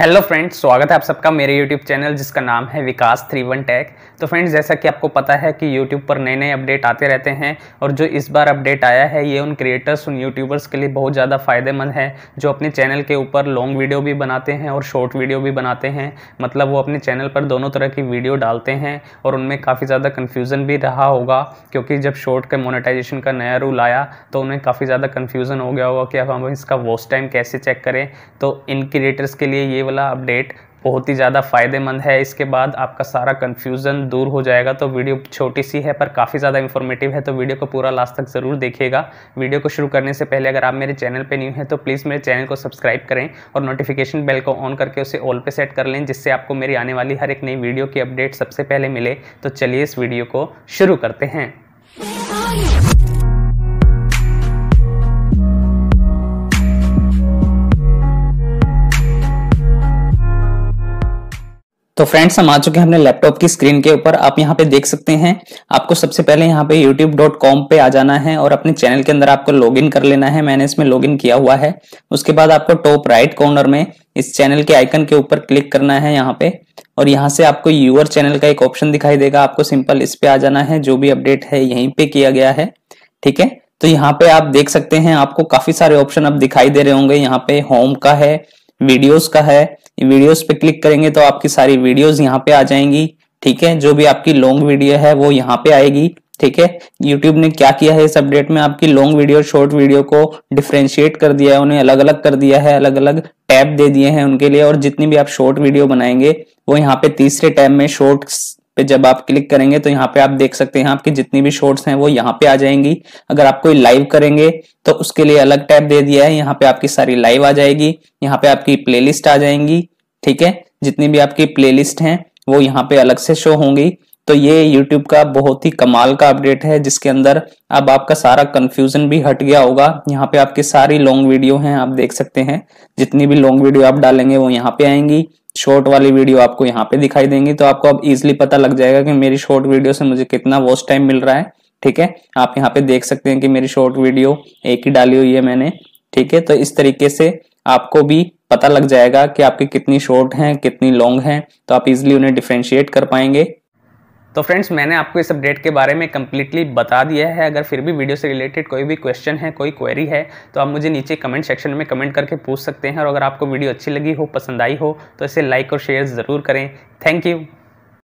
hello friends स्वागत है आप सबका मेरे यूट्यूब चैनल जिसका नाम है विकास थ्री वन टैक तो फ्रेंड्स जैसा कि आपको पता है कि यूट्यूब पर नए नए अपडेट आते रहते हैं और जो इस बार अपडेट आया है ये उन क्रिएटर्स उन यूट्यूबर्स के लिए बहुत ज़्यादा फायदेमंद है जो अपने चैनल के ऊपर लॉन्ग वीडियो भी बनाते हैं और शॉर्ट वीडियो भी बनाते हैं मतलब वो अपने चैनल पर दोनों तरह की वीडियो डालते हैं और उनमें काफ़ी ज़्यादा कन्फ्यूज़न भी रहा होगा क्योंकि जब शॉर्ट के मोनिटाइजेशन का नया रूल आया तो उन्हें काफ़ी ज़्यादा कन्फ्यूज़न हो गया होगा कि अब हम इसका वॉच टाइम कैसे चेक करें तो इन क्रिएटर्स के लिए ये वाला अपडेट बहुत ही ज़्यादा फायदेमंद है इसके बाद आपका सारा कन्फ्यूज़न दूर हो जाएगा तो वीडियो छोटी सी है पर काफ़ी ज़्यादा इन्फॉर्मेटिव है तो वीडियो को पूरा लास्ट तक ज़रूर देखिएगा वीडियो को शुरू करने से पहले अगर आप मेरे चैनल पे न्यू हैं तो प्लीज़ मेरे चैनल को सब्सक्राइब करें और नोटिफिकेशन बेल को ऑन करके उसे ऑल पर सेट कर लें जिससे आपको मेरी आने वाली हर एक नई वीडियो की अपडेट सबसे पहले मिले तो चलिए इस वीडियो को शुरू करते हैं तो फ्रेंड्स हम आ चुके हैं अपने लैपटॉप की स्क्रीन के ऊपर आप यहाँ पे देख सकते हैं आपको सबसे पहले यहाँ पे youtube.com पे आ जाना है और अपने चैनल के अंदर आपको लॉगिन कर लेना है मैंने इसमें लॉगिन किया हुआ है उसके बाद आपको टॉप राइट कॉर्नर में इस चैनल के आइकन के ऊपर क्लिक करना है यहाँ पे और यहाँ से आपको यूअर चैनल का एक ऑप्शन दिखाई देगा आपको सिंपल इस पे आ जाना है जो भी अपडेट है यहीं पे किया गया है ठीक है तो यहाँ पे आप देख सकते हैं आपको काफी सारे ऑप्शन अब दिखाई दे रहे होंगे यहाँ पे होम का है वीडियोस का है वीडियोस पे क्लिक करेंगे तो आपकी सारी वीडियोस यहाँ पे आ जाएंगी ठीक है जो भी आपकी लॉन्ग वीडियो है वो यहाँ पे आएगी ठीक है यूट्यूब ने क्या किया है इस अपडेट में आपकी लॉन्ग वीडियो शॉर्ट वीडियो को डिफ्रेंशिएट कर दिया है उन्हें अलग अलग कर दिया है अलग अलग टैब दे दिए हैं उनके लिए और जितनी भी आप शॉर्ट वीडियो बनाएंगे वो यहाँ पे तीसरे टैब में शॉर्ट पे जब आप क्लिक करेंगे तो यहाँ पे आप देख सकते हैं आपकी जितनी भी शॉर्ट्स हैं वो यहाँ पे आ जाएंगी अगर आप कोई लाइव करेंगे तो उसके लिए अलग टैब दे दिया है यहाँ पे आपकी सारी लाइव आ जाएगी यहाँ पे आपकी प्ले आ जाएंगी ठीक है जितनी भी आपकी प्ले लिस्ट वो यहाँ पे अलग से शो होंगी तो ये यूट्यूब का बहुत ही कमाल का अपडेट है जिसके अंदर अब आपका सारा कंफ्यूजन भी हट गया होगा यहाँ पे आपकी सारी लॉन्ग वीडियो हैं आप देख सकते हैं जितनी भी लॉन्ग वीडियो आप डालेंगे वो यहाँ पे आएंगी शॉर्ट वाली वीडियो आपको यहाँ पे दिखाई देंगी तो आपको अब इजिली पता लग जाएगा कि मेरी शॉर्ट वीडियो से मुझे कितना वॉच टाइम मिल रहा है ठीक है आप यहाँ पे देख सकते हैं कि मेरी शॉर्ट वीडियो एक ही डाली हुई है मैंने ठीक है तो इस तरीके से आपको भी पता लग जाएगा कि आपकी कितनी शॉर्ट हैं कितनी लॉन्ग हैं तो आप इजिली उन्हें डिफ्रेंशिएट कर पाएंगे तो फ्रेंड्स मैंने आपको इस अपडेट के बारे में कम्प्लीटली बता दिया है अगर फिर भी वीडियो से रिलेटेड कोई भी क्वेश्चन है कोई क्वेरी है तो आप मुझे नीचे कमेंट सेक्शन में कमेंट करके पूछ सकते हैं और अगर आपको वीडियो अच्छी लगी हो पसंद आई हो तो इसे लाइक और शेयर ज़रूर करें थैंक यू